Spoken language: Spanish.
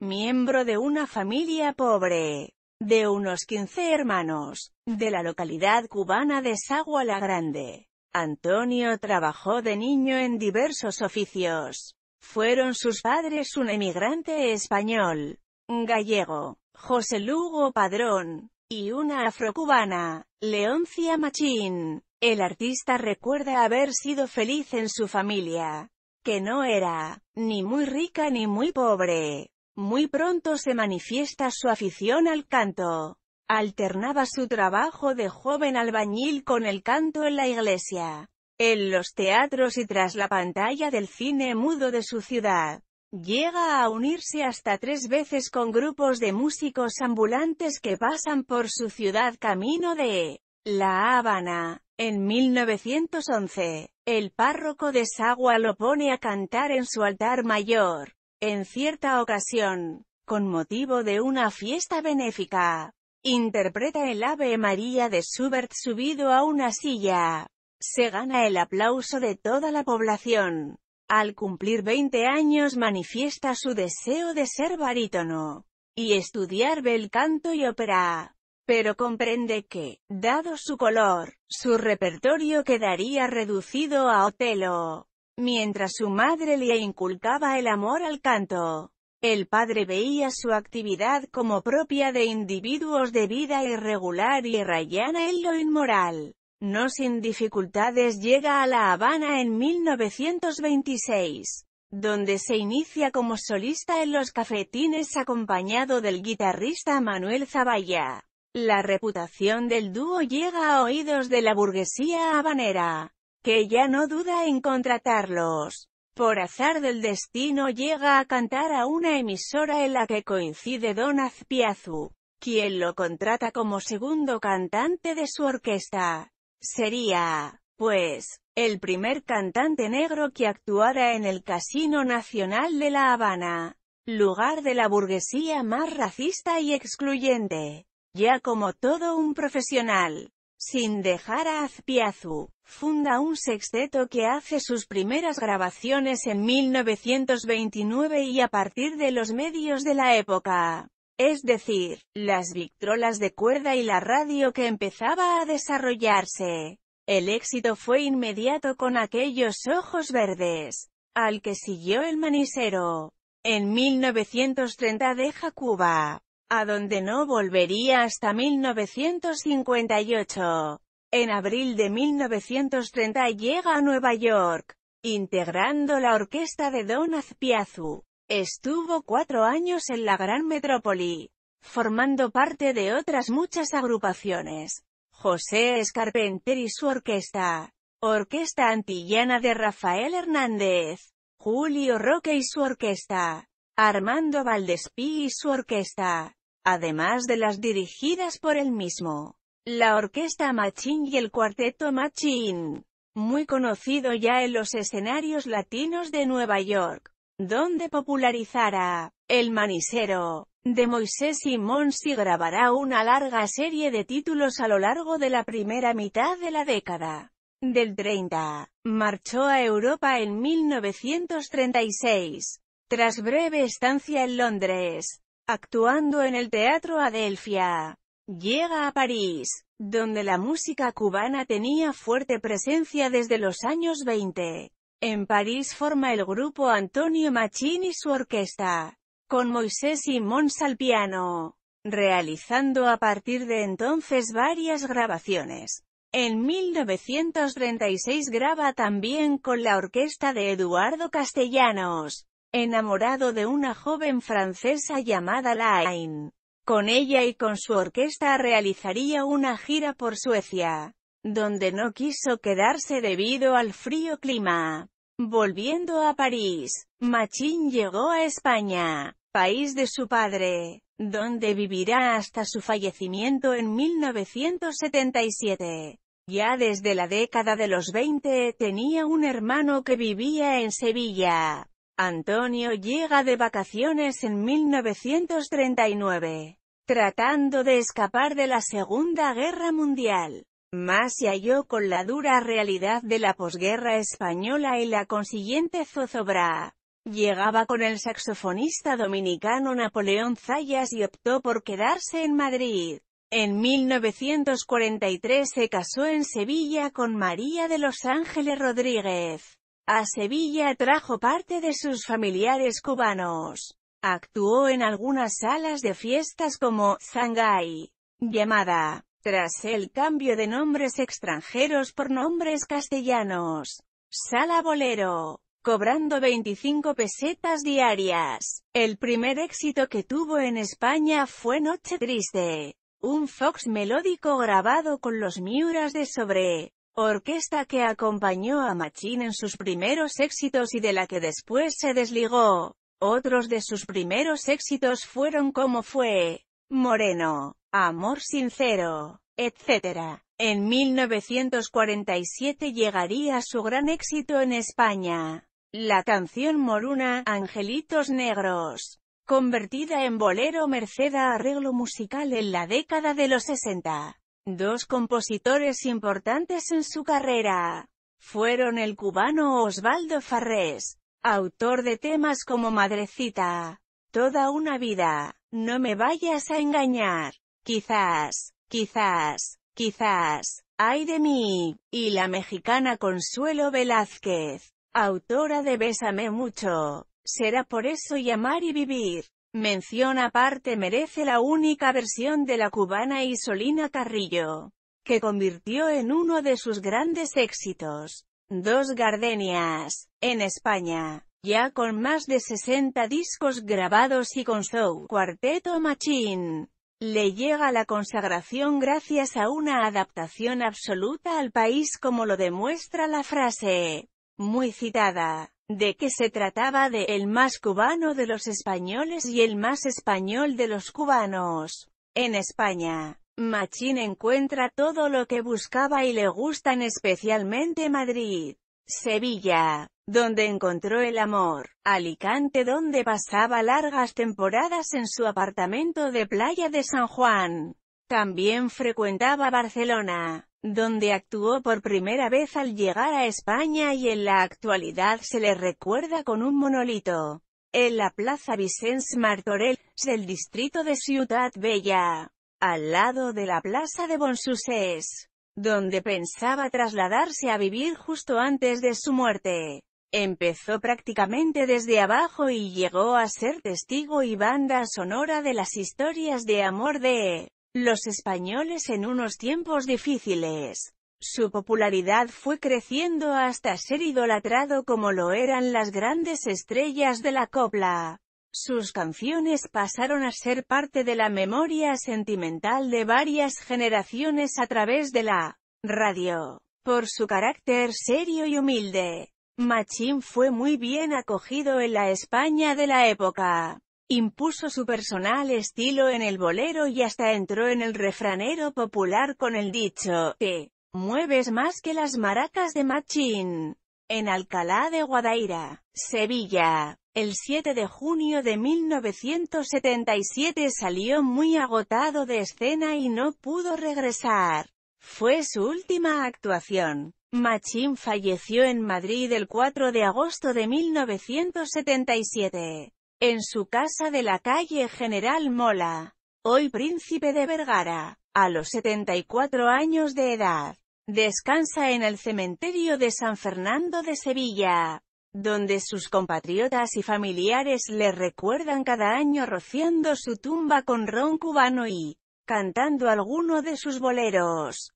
miembro de una familia pobre, de unos 15 hermanos, de la localidad cubana de Sagua la Grande. Antonio trabajó de niño en diversos oficios. Fueron sus padres un emigrante español, gallego, José Lugo Padrón, y una afrocubana, Leoncia Machín. El artista recuerda haber sido feliz en su familia, que no era, ni muy rica ni muy pobre, muy pronto se manifiesta su afición al canto. Alternaba su trabajo de joven albañil con el canto en la iglesia, en los teatros y tras la pantalla del cine mudo de su ciudad. Llega a unirse hasta tres veces con grupos de músicos ambulantes que pasan por su ciudad camino de La Habana. En 1911, el párroco de Sagua lo pone a cantar en su altar mayor. En cierta ocasión, con motivo de una fiesta benéfica, interpreta el Ave María de Schubert subido a una silla. Se gana el aplauso de toda la población. Al cumplir 20 años manifiesta su deseo de ser barítono y estudiar bel canto y ópera. Pero comprende que, dado su color, su repertorio quedaría reducido a Otelo. Mientras su madre le inculcaba el amor al canto, el padre veía su actividad como propia de individuos de vida irregular y rayana en lo inmoral. No sin dificultades llega a La Habana en 1926, donde se inicia como solista en los cafetines acompañado del guitarrista Manuel Zaballa. La reputación del dúo llega a oídos de la burguesía habanera que ya no duda en contratarlos. Por azar del destino llega a cantar a una emisora en la que coincide Don Azpiazu, quien lo contrata como segundo cantante de su orquesta. Sería, pues, el primer cantante negro que actuara en el Casino Nacional de La Habana, lugar de la burguesía más racista y excluyente, ya como todo un profesional. Sin dejar a Azpiazu, funda un sexteto que hace sus primeras grabaciones en 1929 y a partir de los medios de la época, es decir, las victrolas de cuerda y la radio que empezaba a desarrollarse. El éxito fue inmediato con aquellos ojos verdes, al que siguió el manisero. En 1930 deja Cuba, a donde no volvería hasta 1958. En abril de 1930 llega a Nueva York, integrando la orquesta de Don Azpiazu. Estuvo cuatro años en la gran metrópoli, formando parte de otras muchas agrupaciones. José Escarpenter y su orquesta. Orquesta Antillana de Rafael Hernández. Julio Roque y su orquesta. Armando Valdespí y su orquesta además de las dirigidas por él mismo. La orquesta Machín y el cuarteto Machín, muy conocido ya en los escenarios latinos de Nueva York, donde popularizará El Manisero de Moisés Simons y grabará una larga serie de títulos a lo largo de la primera mitad de la década del 30. Marchó a Europa en 1936, tras breve estancia en Londres, actuando en el Teatro Adelfia, Llega a París, donde la música cubana tenía fuerte presencia desde los años 20. En París forma el grupo Antonio Machín y su orquesta, con Moisés y salpiano realizando a partir de entonces varias grabaciones. En 1936 graba también con la orquesta de Eduardo Castellanos, enamorado de una joven francesa llamada Laine. Con ella y con su orquesta realizaría una gira por Suecia, donde no quiso quedarse debido al frío clima. Volviendo a París, Machín llegó a España, país de su padre, donde vivirá hasta su fallecimiento en 1977. Ya desde la década de los 20 tenía un hermano que vivía en Sevilla, Antonio llega de vacaciones en 1939, tratando de escapar de la Segunda Guerra Mundial. Más se halló con la dura realidad de la posguerra española y la consiguiente zozobra. Llegaba con el saxofonista dominicano Napoleón Zayas y optó por quedarse en Madrid. En 1943 se casó en Sevilla con María de los Ángeles Rodríguez. A Sevilla trajo parte de sus familiares cubanos. Actuó en algunas salas de fiestas como «Zangai», llamada, tras el cambio de nombres extranjeros por nombres castellanos. Sala Bolero, cobrando 25 pesetas diarias. El primer éxito que tuvo en España fue Noche Triste, un fox melódico grabado con los Miuras de sobre orquesta que acompañó a Machín en sus primeros éxitos y de la que después se desligó. Otros de sus primeros éxitos fueron como fue, Moreno, Amor Sincero, etc. En 1947 llegaría su gran éxito en España, la canción moruna Angelitos Negros, convertida en bolero merced a arreglo musical en la década de los 60. Dos compositores importantes en su carrera fueron el cubano Osvaldo Farrés, autor de temas como Madrecita, Toda una vida, No me vayas a engañar, Quizás, Quizás, Quizás, Ay de mí, y la mexicana Consuelo Velázquez, autora de Bésame mucho, será por eso llamar y vivir. Mención aparte merece la única versión de la cubana Isolina Carrillo, que convirtió en uno de sus grandes éxitos, Dos Gardenias, en España, ya con más de 60 discos grabados y con su cuarteto Machín. Le llega la consagración gracias a una adaptación absoluta al país como lo demuestra la frase, muy citada de que se trataba de «el más cubano de los españoles» y «el más español de los cubanos». En España, Machín encuentra todo lo que buscaba y le gustan especialmente Madrid, Sevilla, donde encontró el amor, Alicante donde pasaba largas temporadas en su apartamento de playa de San Juan. También frecuentaba Barcelona, donde actuó por primera vez al llegar a España y en la actualidad se le recuerda con un monolito. En la Plaza Vicens Martorell, del distrito de Ciutat Bella, al lado de la Plaza de Bonsucés, donde pensaba trasladarse a vivir justo antes de su muerte. Empezó prácticamente desde abajo y llegó a ser testigo y banda sonora de las historias de amor de los españoles en unos tiempos difíciles. Su popularidad fue creciendo hasta ser idolatrado como lo eran las grandes estrellas de la copla. Sus canciones pasaron a ser parte de la memoria sentimental de varias generaciones a través de la radio. Por su carácter serio y humilde, Machín fue muy bien acogido en la España de la época. Impuso su personal estilo en el bolero y hasta entró en el refranero popular con el dicho, que, mueves más que las maracas de Machín. En Alcalá de Guadaira, Sevilla, el 7 de junio de 1977 salió muy agotado de escena y no pudo regresar. Fue su última actuación. Machín falleció en Madrid el 4 de agosto de 1977 en su casa de la calle General Mola, hoy príncipe de Vergara, a los 74 años de edad. Descansa en el cementerio de San Fernando de Sevilla, donde sus compatriotas y familiares le recuerdan cada año rociando su tumba con ron cubano y cantando alguno de sus boleros.